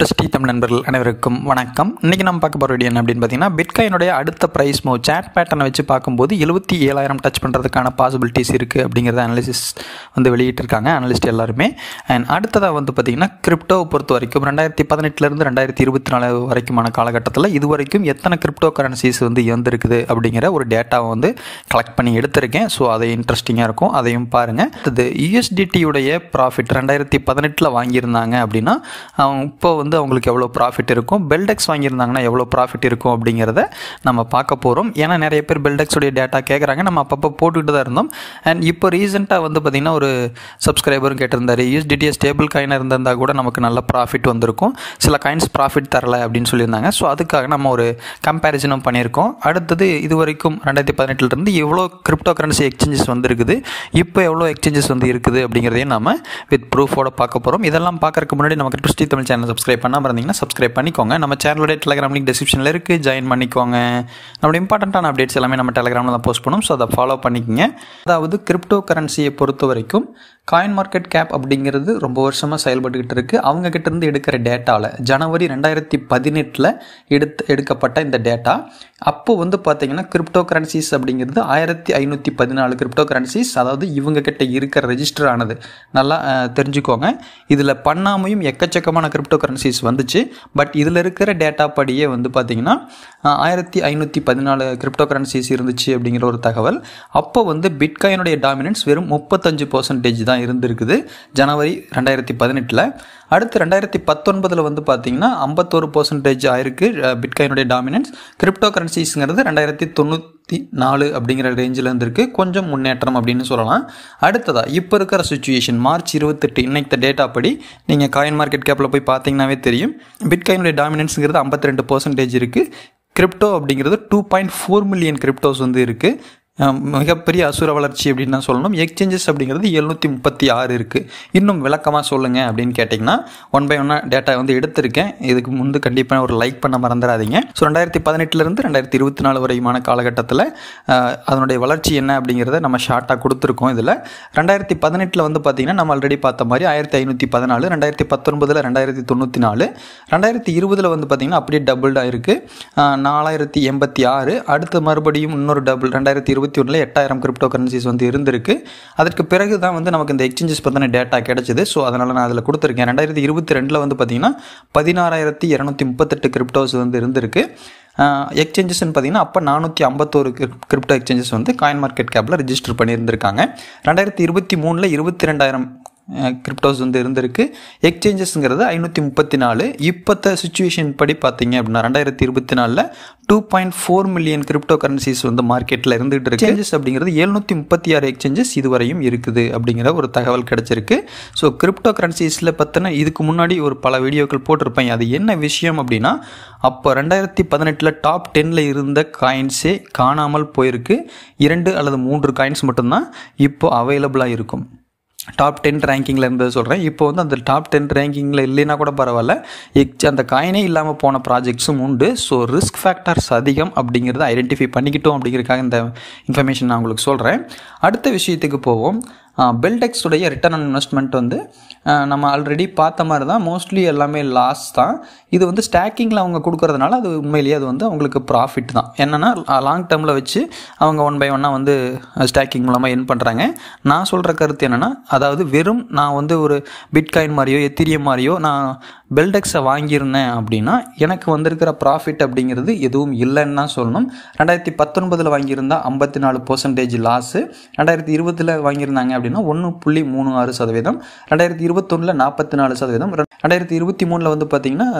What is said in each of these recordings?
plus D Tamil நண்பர்கள் அனைவருக்கும் வணக்கம் இன்றைக்கி நம்ம பார்க்க போகிற வீடியோ என்ன அப்படின்னு பார்த்தீங்கன்னா பிட்காயினுடைய அடுத்த ப்ரைஸ் மூவ் சேட் பேட்டர்னை வச்சு பார்க்கும்போது எழுபத்தி ஏழாயிரம் டச் பண்ணுறதுக்கான பாசிபிலிட்டிஸ் இருக்குது அப்படிங்கிறத அனாலிசிஸ் வந்து வெளியிட்டிருக்காங்க அனலிஸ்ட் எல்லாருமே அண்ட் அடுத்ததாக வந்து பார்த்திங்கன்னா கிரிப்டோ பொறுத்த வரைக்கும் ரெண்டாயிரத்தி பதினெட்டுலேருந்து ரெண்டாயிரத்தி இருபத்தி நாலு வரைக்குமான காலகட்டத்தில் இது வரைக்கும் எத்தனை கிரிப்டோ கரன்சிஸ் வந்து இறந்துருக்குது அப்படிங்கிற ஒரு டேட்டாவை வந்து கலெக்ட் பண்ணி எடுத்திருக்கேன் ஸோ அதை இன்ட்ரெஸ்டிங்காக இருக்கும் அதையும் பாருங்கள் இது யூஎஸ்டிடியுடைய ப்ராஃபிட் ரெண்டாயிரத்தி பதினெட்டில் வாங்கியிருந்தாங்க அப்படின்னா இப்போ வந்து வந்து அவங்களுக்கு எவ்வளோ ப்ராஃபிட் இருக்கும் பெல்டெக்ஸ் வாங்கியிருந்தாங்கன்னா எவ்வளோ ப்ராஃபிட் இருக்கும் அப்படிங்கிறத நம்ம பார்க்க போகிறோம் ஏன்னா நிறைய பேர் பெல்டெக்ஸுடைய டேட்டா கேட்குறாங்க நம்ம அப்பப்போ போட்டுக்கிட்டு தான் இருந்தோம் அண்ட் இப்போ ரீசெண்டாக வந்து பார்த்திங்கன்னா ஒரு சப்ஸ்கிரைபரும் கேட்டிருந்தார் டிடிஎஸ் ஸ்டேபிள் காயினாக இருந்திருந்தால் கூட நமக்கு நல்ல ப்ராஃபிட் வந்திருக்கும் சில காயின்ஸ் ப்ராஃபிட் தரலை அப்படின்னு சொல்லியிருந்தாங்க ஸோ அதுக்காக நம்ம ஒரு கம்பேரிசனும் பண்ணியிருக்கோம் அடுத்தது இது வரைக்கும் ரெண்டாயிரத்தி பதினெட்டுலேருந்து எவ்வளோ கிரிப்டோ கரன்சி எக்ஸ்சேஞ்சஸ் வந்துருக்குது இப்போ எவ்வளோ எக்ஸ்சேஞ்சஸ் வந்து இருக்குது அப்படிங்கிறதையும் நம்ம வித் ப்ரூஃபோட பார்க்க போகிறோம் இதெல்லாம் பார்க்கறதுக்கு முன்னாடி நம்ம கிரிப்டி தமிழ் சேனல் சப்ஸ்கிரைப் சப்ஸ்கிரைப் பண்ணாமல் இருந்தீங்கன்னா சப்ஸ்கிரைப் பண்ணிக்கோங்க நம்ம சேனலோட டெலிகிராம் லிங்க் டிஸ்கிரிப்ஷனில் இருக்குது ஜாயின் பண்ணிக்கோங்க நம்மளோட இம்பார்ட்டண்ட்டான அப்டேட்ஸ் எல்லாமே நம்ம டெலிகிராமில் தான் போஸ்ட் பண்ணும் ஸோ அதை ஃபாலோ பண்ணிக்கோங்க அதாவது கிரிப்டோ கரன்சியை பொறுத்த வரைக்கும் காயின் மார்க்கெட் கேப் அப்படிங்கிறது ரொம்ப வருஷமாக செயல்பட்டுக்கிட்டு இருக்குது அவங்க கிட்டேருந்து எடுக்கிற டேட்டாவில் ஜனவரி ரெண்டாயிரத்தி பதினெட்டில் எடுத்து எடுக்கப்பட்ட இந்த டேட்டா அப்போ வந்து பார்த்தீங்கன்னா கிரிப்டோ கரன்சிஸ் அப்படிங்கிறது ஆயிரத்தி ஐநூற்றி பதினாலு கிரிப்டோ கரன்சிஸ் அதாவது இவங்கக்கிட்ட இருக்கிற ரெஜிஸ்டர் ஆனது நல்லா தெரிஞ்சுக்கோங்க இதில் பண்ணாமையும் எக்கச்சக்கமான கிரிப்டோ கரன்சிஸ் வந்துச்சு பட் இதில் இருக்கிற டேட்டா படியே வந்து பார்த்திங்கன்னா ஆயிரத்தி ஐநூற்றி பதினாலு கிரிப்டோ கரன்சிஸ் இருந்துச்சு அப்படிங்கிற ஒரு தகவல் அப்போ வந்து பிட்காயினுடைய டாமினன்ஸ் வெறும் முப்பத்தஞ்சு பர்சன்டேஜ் தான் தான் இருந்திருக்குது ஜனவரி ரெண்டாயிரத்தி பதினெட்டில் அடுத்து ரெண்டாயிரத்தி பத்தொன்பதில் வந்து பார்த்தீங்கன்னா ஐம்பத்தோரு பர்சன்டேஜ் ஆயிருக்கு பிட்காயினுடைய டாமினன்ஸ் கிரிப்டோ கரன்சிஸ்ங்கிறது ரெண்டாயிரத்தி தொண்ணூற்றி நாலு அப்படிங்கிற ரேஞ்சில் இருந்திருக்கு கொஞ்சம் முன்னேற்றம் அப்படின்னு சொல்லலாம் அடுத்ததாக இப்போ இருக்கிற சுச்சுவேஷன் மார்ச் இருபத்தெட்டு இன்னைக்கு டேட்டா படி நீங்கள் காயின் மார்க்கெட் கேப்பில் போய் பார்த்தீங்கன்னாவே தெரியும் பிட்காயினுடைய டாமினன்ஸுங்கிறது ஐம்பத்தி ரெண்டு பர்சன்டேஜ் இருக்குது கிரிப்டோ அப்படிங்கிறது two point four million cryptos வந்து இருக்குது மிகப்பெரிய அசுர வளர்ச்சி அப்படின்னு நான் சொல்லணும் எக்ஸ்சேஞ்சஸ் அப்படிங்கிறது எழுநூற்றி முப்பத்தி ஆறு இருக்குது இன்னும் விளக்கமாக சொல்லுங்கள் அப்படின்னு கேட்டிங்கன்னா ஒன் பை ஒன்னாக டேட்டா வந்து எடுத்திருக்கேன் இதுக்கு முன்பு கண்டிப்பாக ஒரு லைக் பண்ண மறந்துடாதீங்க ஸோ ரெண்டாயிரத்தி பதினெட்டுலேருந்து ரெண்டாயிரத்தி இருபத்தி நாலு வரையுமான காலகட்டத்தில் அதனுடைய வளர்ச்சி என்ன அப்படிங்கிறத நம்ம ஷார்ட்டாக கொடுத்துருக்கோம் இதில் ரெண்டாயிரத்தி பதினெட்டில் வந்து பார்த்திங்கன்னா நம்ம ஆல்ரெடி பார்த்த மாதிரி ஆயிரத்தி ஐநூற்றி பதினாலு ரெண்டாயிரத்தி பத்தொன்பதில் ரெண்டாயிரத்தி தொண்ணூற்றி நாலு ரெண்டாயிரத்தி இருபதில் வந்து பார்த்திங்கன்னா அப்படியே டபுள்டாக இருக்குது நாலாயிரத்தி எண்பத்தி ஆறு அடுத்து மறுபடியும் இன்னொரு டபுள் ரெண்டாயிரத்தி இருபத்தி இருபத்தி ஒன்றில் எட்டாயிரம் கிரிப்டோ கரன்சிஸ் வந்து இருந்திருக்கு அதற்கு பிறகு தான் வந்து நமக்கு இந்த எக்ஸ்சேஞ்சஸ் பற்றின டேட்டா கிடைச்சிது ஸோ அதனால் நான் அதில் கொடுத்துருக்கேன் ரெண்டாயிரத்தி இருபத்தி ரெண்டில் வந்து பார்த்திங்கன்னா பதினாறாயிரத்தி இரநூத்தி முப்பத்தெட்டு கிரிப்டோஸ் வந்து இருந்திருக்கு எக்ஸ்சேஞ்சஸ்ன்னு பார்த்தீங்கன்னா அப்போ நானூற்றி ஐம்பத்தோரு கிரிப்டோ எக்ஸ்சேஞ்சஸ் வந்து காயின் மார்க்கெட் கேப்பில் ரிஜிஸ்டர் பண்ணியிருந்திருக்காங்க ரெண்டாயிரத்தி இருபத்தி மூணில் இருபத்தி ரெண்டாயிரம் கிரிப்டோஸ் வந்து இருந்திருக்கு எக்ஸ்சேஞ்சஸ்ங்கிறது ஐநூற்றி முப்பத்தி நாலு இப்போத்த சுச்சுவேஷன் படி பார்த்தீங்க அப்படின்னா ரெண்டாயிரத்தி இருபத்தி நாலில் two point four million crypto currencies வந்து மார்க்கெட்டில் இருந்துகிட்டு இருக்கு எக்ஸ்சேஞ்சஸ் அப்படிங்கிறது எழுநூற்றி முப்பத்தி ஆறு எக்ஸ்சேஞ்சஸ் இதுவரையும் இருக்குது அப்படிங்கிற ஒரு தகவல் கிடச்சிருக்கு ஸோ கிரிப்டோ கரன்சிஸில் பார்த்தோன்னா இதுக்கு முன்னாடி ஒரு பல வீடியோக்கள் போட்டிருப்பேன் அது என்ன விஷயம் அப்படின்னா அப்போ ரெண்டாயிரத்தி பதினெட்டில் டாப் டென்னில் இருந்த காயின்ஸே காணாமல் போயிருக்கு இரண்டு அல்லது மூன்று காயின்ஸ் மட்டும்தான் இப்போ அவைலபிளாக இருக்கும் டாப் டென் ரேங்கிங்கில் இருந்தது சொல்கிறேன் இப்போ வந்து அந்த டாப் டென் ரேங்கிங்கில் இல்லைன்னா கூட பரவாயில்ல எக்ஸ் அந்த காயினே இல்லாமல் போன ப்ராஜெக்ட்ஸும் உண்டு ஸோ ரிஸ்க் ஃபேக்டர்ஸ் அதிகம் அப்படிங்கிறத ஐடென்டிஃபை பண்ணிக்கிட்டோம் அப்படிங்கிறக்காக இந்த இன்ஃபர்மேஷன் நான் உங்களுக்கு சொல்கிறேன் அடுத்த விஷயத்துக்கு போவோம் பெல்டெக்ஸுடைய ரிட்டர்ன் ஆன் இன்வெஸ்ட்மெண்ட் வந்து நம்ம ஆல்ரெடி பார்த்த மாதிரி தான் மோஸ்ட்லி எல்லாமே லாஸ் தான் இது வந்து ஸ்டாக்கிங்கில் அவங்க கொடுக்கறதுனால அது உண்மையிலேயே அது வந்து அவங்களுக்கு ப்ராஃபிட் தான் என்னென்னா லாங் டேர்மில் வச்சு அவங்க ஒன் பை ஒன்னாக வந்து ஸ்டாக்கிங் மூலமாக என் பண்ணுறாங்க நான் சொல்கிற கருத்து என்னென்னா அதாவது வெறும் நான் வந்து ஒரு பிட்காயின் மாதிரியோ எத்திரியம் மாதிரியோ நான் பெல்டெக்ஸை வாங்கியிருந்தேன் அப்படின்னா எனக்கு வந்திருக்கிற ப்ராஃபிட் அப்படிங்கிறது எதுவும் இல்லைன்னு தான் சொல்லணும் ரெண்டாயிரத்தி பத்தொன்பதில் வாங்கியிருந்தால் ஐம்பத்தி நாலு பர்சன்டேஜ் லாஸு ரெண்டாயிரத்தி இருபதில் வாங்கியிருந்தாங்க அப்படின்னா ஒன்று புள்ளி மூணு ஆறு சதவீதம் ரெண்டாயிரத்தி இருபத்தொன்னில் நாற்பத்தி நாலு சதவீதம் ரெண்டாயிரத்தி இருபத்தி மூணில் வந்து பார்த்திங்கன்னா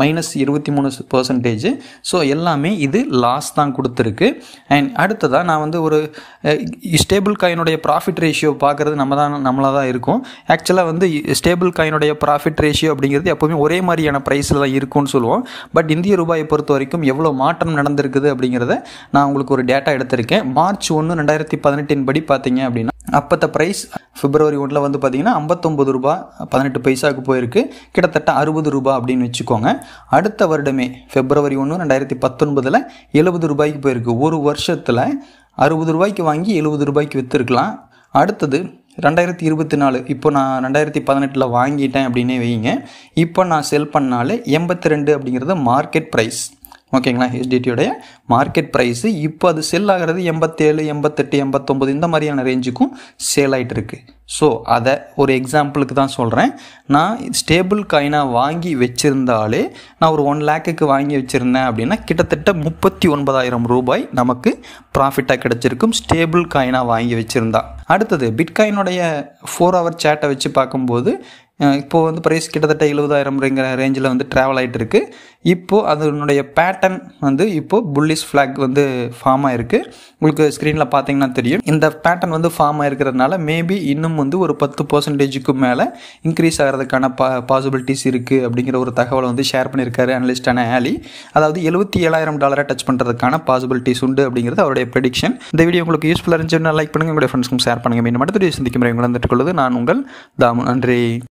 மைனஸ் இருபத்தி மூணு பர்சன்டேஜ் ஸோ எல்லாமே இது லாஸ் தான் கொடுத்துருக்கு அண்ட் அடுத்ததாக நான் வந்து ஒரு ஸ்டேபிள் காயினுடைய ப்ராஃபிட் ரேஷியோ பார்க்குறது நம்ம தான் நம்மளாக தான் இருக்கும் ஆக்சுவலாக வந்து ஸ்டேபிள் காயினுடைய ப்ராஃபிட் ரேஷியோ அப்படிங்கிறது எப்போவுமே ஒரே மாதிரியான ப்ரைஸில் தான் இருக்கும்னு சொல்லுவோம் பட் இந்திய ரூபாயை பொறுத்த வரைக்கும் எவ்வளோ மாற்றம் நடந்திருக்குது அப்படிங்கிறத நான் உங்களுக்கு ஒரு டேட்டா எடுத்திருக்கேன் மார்ச் ஒன்று ரெண்டாயிரத்தி பதினெட்டின் படி பார்த்தீங்க அப்படின்னா அப்போத்த ப்ரைஸ் பிப்ரவரி ஒன்றில் வந்து பார்த்திங்கன்னா ஐம்பத்தொம்பது ரூபா பதினெட்டு பைசாவுக்கு போயிருக்கு கிட்டத்தட்ட அறுபது ரூபா அப்படின்னு வச்சுக்கோங்க அடுத்த வருடமே பிப்ரவரி ஒன்று ரெண்டாயிரத்தி பத்தொன்பதில் எழுபது ரூபாய்க்கு போயிருக்கு ஒரு வருஷத்தில் அறுபது ரூபாய்க்கு வாங்கி எழுபது ரூபாய்க்கு விற்றுருக்கலாம் அடுத்தது ரெண்டாயிரத்தி இருபத்தி நாலு இப்போ நான் ரெண்டாயிரத்தி பதினெட்டில் வாங்கிட்டேன் அப்படின்னே வைங்க இப்போ நான் செல் பண்ணாலே எண்பத்தி ரெண்டு அப்படிங்கிறது மார்க்கெட் ப்ரைஸ் ஓகேங்களா ஹெச்டிடியோடைய மார்க்கெட் ப்ரைஸு இப்போ அது செல் ஆகிறது எண்பத்தேழு எண்பத்தெட்டு எண்பத்தொம்பது இந்த மாதிரியான ரேஞ்சுக்கும் சேல் ஆகிட்டு இருக்கு ஸோ அதை ஒரு எக்ஸாம்பிளுக்கு தான் சொல்கிறேன் நான் ஸ்டேபிள் காயினாக வாங்கி வச்சுருந்தாலே நான் ஒரு ஒன் லேக்குக்கு வாங்கி வச்சுருந்தேன் அப்படின்னா கிட்டத்தட்ட முப்பத்தி ஒன்பதாயிரம் ரூபாய் நமக்கு ப்ராஃபிட்டாக கிடச்சிருக்கும் ஸ்டேபிள் காயினாக வாங்கி வச்சுருந்தா அடுத்தது பிட்காயினுடைய ஃபோர் ஹவர் சேட்டை வச்சு பார்க்கும்போது இப்போது வந்து ப்ரைஸ் கிட்டத்தட்ட எழுபதாயிரம்ங்கிற ரேஞ்சில் வந்து ட்ராவல் ஆகிட்டு இருக்குது இப்போது அதனுடைய பேட்டர்ன் வந்து இப்போது புல்லிஸ் ஃப்ளாக் வந்து ஃபார்ம் ஆகிருக்கு உங்களுக்கு ஸ்க்ரீனில் பார்த்தீங்கன்னா தெரியும் இந்த பேட்டர்ன் வந்து ஃபார்ம் ஆகிருக்கிறதுனால மேபி இன்னும் வந்து ஒரு பத்து பர்சன்டேஜுக்கு மேலே இன்க்ரீஸ் ஆகிறதுக்கான பா பாசிபிலிட்டிஸ் இருக்குது அப்படிங்கிற ஒரு தகவலை வந்து ஷேர் பண்ணியிருக்காரு அனலிஸ்டான ஆலி அதாவது எழுபத்தி ஏழாயிரம் டாலரை டச் பண்ணுறதுக்கான பாசிபிலிட்டிஸ் உண்டு அப்படிங்கிறது அவருடைய ப்ரெடிக்ஷன் இந்த வீடியோ உங்களுக்கு யூஸ்ஃபுல்லாக இருந்துச்சுன்னா லைக் பண்ணுங்கள் உங்களுடைய ஃப்ரெண்ட்ஸ்க்கும் ஷேர் பண்ணுங்கள் மீண்டும் மட்டும் வீடியோ சந்திக்கும் வரை உங்களை வந்துட்டு கொள்வது நான் உங்கள் தாமு நன்றி